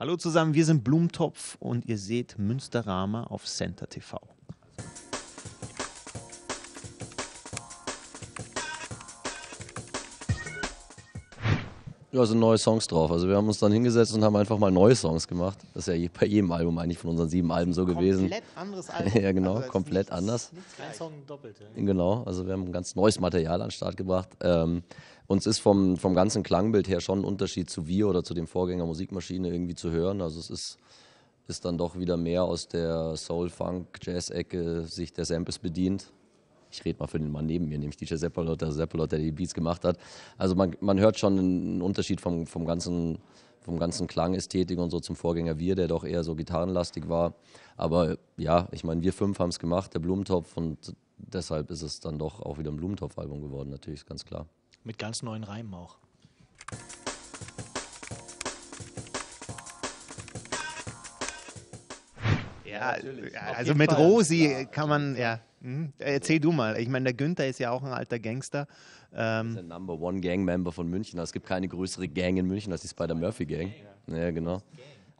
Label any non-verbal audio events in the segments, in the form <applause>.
Hallo zusammen, wir sind Blumentopf und ihr seht Münsterrama auf Center TV. Ja, sind neue Songs drauf. Also wir haben uns dann hingesetzt und haben einfach mal neue Songs gemacht. Das ist ja bei jedem Album eigentlich von unseren sieben Alben so komplett gewesen. Komplett anderes <laughs> Album. ja, genau, also komplett nichts, anders. Nichts Kein Song doppelt. Genau, also wir haben ein ganz neues Material an den Start gebracht. Ähm, uns ist vom, vom ganzen Klangbild her schon ein Unterschied zu Wir oder zu dem Vorgänger Musikmaschine irgendwie zu hören. Also es ist, ist dann doch wieder mehr aus der Soul-Funk-Jazz-Ecke sich der Samples bedient ich rede mal für den Mann neben mir, nämlich DJ Seppelot, der Seppelot, der die Beats gemacht hat. Also man, man hört schon einen Unterschied vom, vom, ganzen, vom ganzen Klangästhetik und so zum Vorgänger Wir, der doch eher so gitarrenlastig war. Aber ja, ich meine, wir fünf haben es gemacht, der Blumentopf und deshalb ist es dann doch auch wieder ein Blumentopf-Album geworden, natürlich, ist ganz klar. Mit ganz neuen Reimen auch. Ja, ja äh, also mit Fall. Rosi ja, kann man, ja. Mhm. Erzähl du mal. Ich meine, der Günther ist ja auch ein alter Gangster. Ähm, der Number One Gang-Member von München. Also es gibt keine größere Gang in München als die Spider-Murphy-Gang. Ja, genau.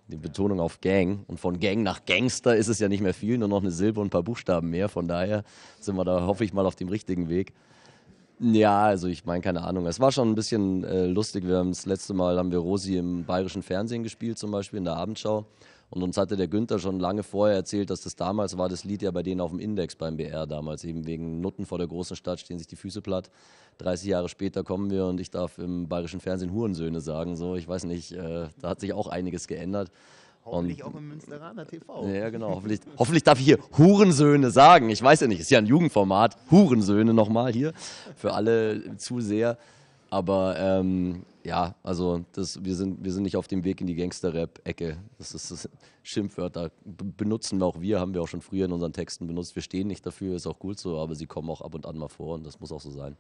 Die Betonung auf Gang. Und von Gang nach Gangster ist es ja nicht mehr viel, nur noch eine Silbe und ein paar Buchstaben mehr. Von daher sind wir da, hoffe ich mal, auf dem richtigen Weg. Ja, also ich meine, keine Ahnung. Es war schon ein bisschen äh, lustig. Wir haben das letzte Mal haben wir Rosi im bayerischen Fernsehen gespielt, zum Beispiel in der Abendschau. Und uns hatte der Günther schon lange vorher erzählt, dass das damals war, das Lied ja bei denen auf dem Index beim BR damals, eben wegen Nutten vor der großen Stadt stehen sich die Füße platt. 30 Jahre später kommen wir und ich darf im bayerischen Fernsehen Hurensöhne sagen, so, ich weiß nicht, äh, da hat sich auch einiges geändert. Hoffentlich und, auch im Münsteraner TV. Ja, genau. Hoffentlich, hoffentlich darf ich hier Hurensöhne sagen. Ich weiß ja nicht, ist ja ein Jugendformat. Hurensöhne nochmal hier für alle zu sehr. Aber ähm, ja, also das, wir, sind, wir sind nicht auf dem Weg in die Gangster-Rap-Ecke. Das ist das Schimpfwörter. benutzen auch wir, haben wir auch schon früher in unseren Texten benutzt. Wir stehen nicht dafür, ist auch gut so, aber sie kommen auch ab und an mal vor und das muss auch so sein.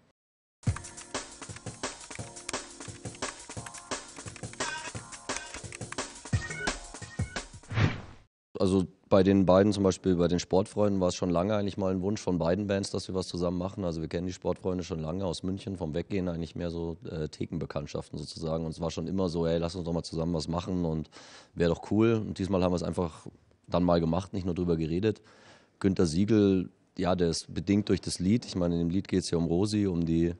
also bei den beiden zum Beispiel, bei den Sportfreunden war es schon lange eigentlich mal ein Wunsch von beiden Bands, dass wir was zusammen machen. Also wir kennen die Sportfreunde schon lange aus München, vom Weggehen eigentlich mehr so äh, Thekenbekanntschaften sozusagen. Und es war schon immer so, ey, lass uns doch mal zusammen was machen und wäre doch cool. Und diesmal haben wir es einfach dann mal gemacht, nicht nur drüber geredet. Günter Siegel, ja, der ist bedingt durch das Lied. Ich meine, in dem Lied geht es ja um Rosi, um die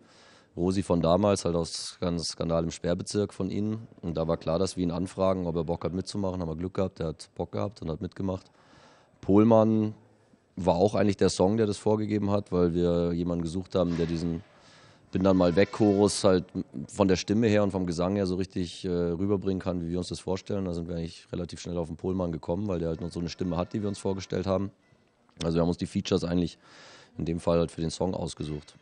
Rosi von damals, halt aus ganz Skandal im Sperrbezirk von ihnen. Und da war klar, dass wir ihn anfragen, ob er Bock hat mitzumachen. Haben wir Glück gehabt, der hat Bock gehabt und hat mitgemacht. Pohlmann war auch eigentlich der Song, der das vorgegeben hat, weil wir jemanden gesucht haben, der diesen Bin dann mal weg Chorus halt von der Stimme her und vom Gesang her so richtig äh, rüberbringen kann, wie wir uns das vorstellen. Da sind wir eigentlich relativ schnell auf den Pohlmann gekommen, weil der halt noch so eine Stimme hat, die wir uns vorgestellt haben. Also wir haben uns die Features eigentlich in dem Fall halt für den Song ausgesucht.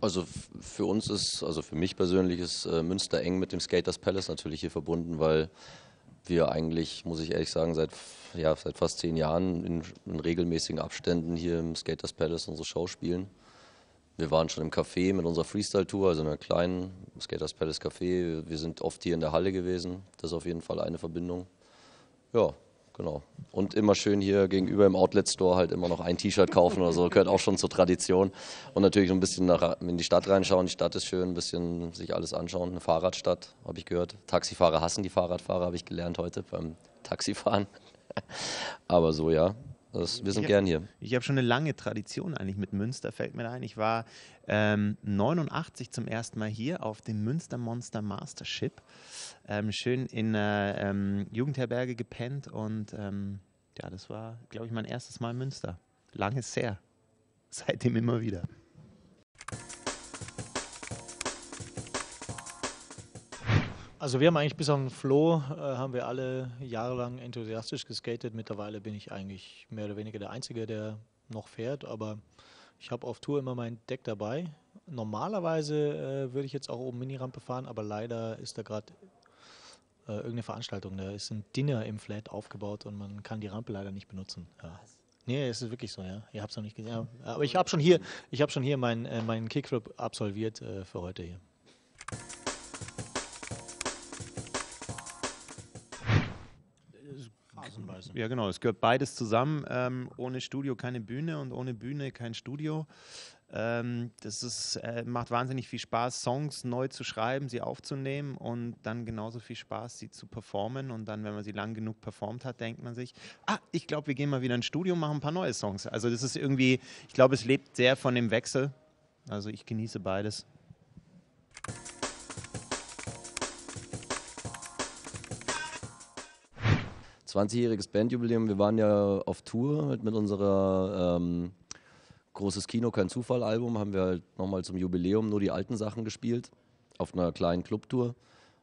Also für uns ist, also für mich persönlich ist äh, Münster eng mit dem Skaters Palace natürlich hier verbunden, weil wir eigentlich, muss ich ehrlich sagen, seit, ja, seit fast zehn Jahren in, in regelmäßigen Abständen hier im Skaters Palace unsere Show spielen. Wir waren schon im Café mit unserer Freestyle-Tour, also in einer kleinen Skaters Palace Café. Wir sind oft hier in der Halle gewesen. Das ist auf jeden Fall eine Verbindung. Ja, Genau. Und immer schön hier gegenüber im Outlet Store halt immer noch ein T-Shirt kaufen oder so. Gehört auch schon zur Tradition. Und natürlich ein bisschen nach, in die Stadt reinschauen. Die Stadt ist schön, ein bisschen sich alles anschauen. Eine Fahrradstadt, habe ich gehört. Taxifahrer hassen die Fahrradfahrer, habe ich gelernt heute beim Taxifahren. <laughs> Aber so ja, das, wir sind ich gern hab, hier. Ich habe schon eine lange Tradition eigentlich mit Münster, fällt mir da ein. Ich war ähm, 89 zum ersten Mal hier auf dem Münster Monster Mastership. Ähm, schön in äh, ähm, Jugendherberge gepennt und ähm, ja, das war, glaube ich, mein erstes Mal Münster. Lange sehr. <laughs> Seitdem immer wieder. Also wir haben eigentlich bis auf den Flo äh, haben wir alle jahrelang enthusiastisch geskatet. Mittlerweile bin ich eigentlich mehr oder weniger der Einzige, der noch fährt, aber ich habe auf Tour immer mein Deck dabei. Normalerweise äh, würde ich jetzt auch oben Minirampe fahren, aber leider ist da gerade äh, irgendeine Veranstaltung. Da ist ein Dinner im Flat aufgebaut und man kann die Rampe leider nicht benutzen. Ja. Nee, es ist wirklich so, ja. Ihr habt es noch nicht gesehen. Ja, aber ich habe schon hier, ich habe schon hier äh, meinen äh, mein Kickflip absolviert äh, für heute hier. Phasenweise. Ja, genau. Es gehört beides zusammen. Ähm, ohne Studio keine Bühne und ohne Bühne kein Studio. Ähm, das ist, äh, macht wahnsinnig viel Spaß, Songs neu zu schreiben, sie aufzunehmen und dann genauso viel Spaß, sie zu performen. Und dann, wenn man sie lang genug performt hat, denkt man sich, ah, ich glaube, wir gehen mal wieder ins Studio, und machen ein paar neue Songs. Also das ist irgendwie, ich glaube, es lebt sehr von dem Wechsel. Also ich genieße beides. 20-jähriges Bandjubiläum. Wir waren ja auf Tour mit, halt mit unserer ähm, Großes Kino, kein Zufall-Album. Haben wir halt nochmal zum Jubiläum nur die alten Sachen gespielt. Auf einer kleinen Clubtour.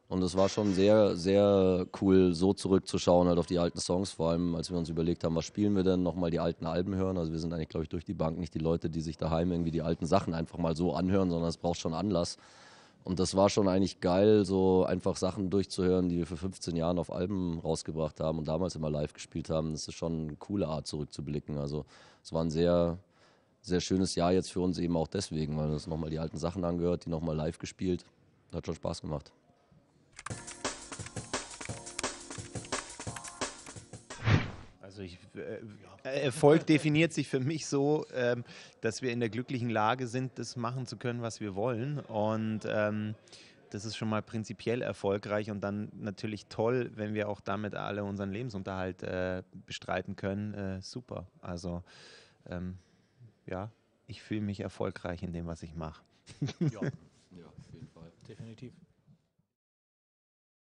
Und es war schon sehr, sehr cool, so zurückzuschauen halt auf die alten Songs. Vor allem, als wir uns überlegt haben, was spielen wir denn, nochmal die alten Alben hören. Also wir sind eigentlich, glaube ich, durch die Bank nicht die Leute, die sich daheim irgendwie die alten Sachen einfach mal so anhören, sondern es braucht schon Anlass. Und das war schon eigentlich geil, so einfach Sachen durchzuhören, die wir für 15 Jahre auf Alben rausgebracht haben und damals immer live gespielt haben. Das ist schon eine coole Art zurückzublicken. Also es war ein sehr, sehr schönes Jahr jetzt für uns eben auch deswegen, weil wir uns nochmal die alten Sachen angehört, die nochmal live gespielt. Hat schon Spaß gemacht. Also ich, äh, äh, Erfolg definiert sich für mich so, ähm, dass wir in der glücklichen Lage sind, das machen zu können, was wir wollen. Und ähm, das ist schon mal prinzipiell erfolgreich und dann natürlich toll, wenn wir auch damit alle unseren Lebensunterhalt äh, bestreiten können. Äh, super. Also ähm, ja, ich fühle mich erfolgreich in dem, was ich mache. ja. <laughs> ja, auf jeden Fall. Definitiv.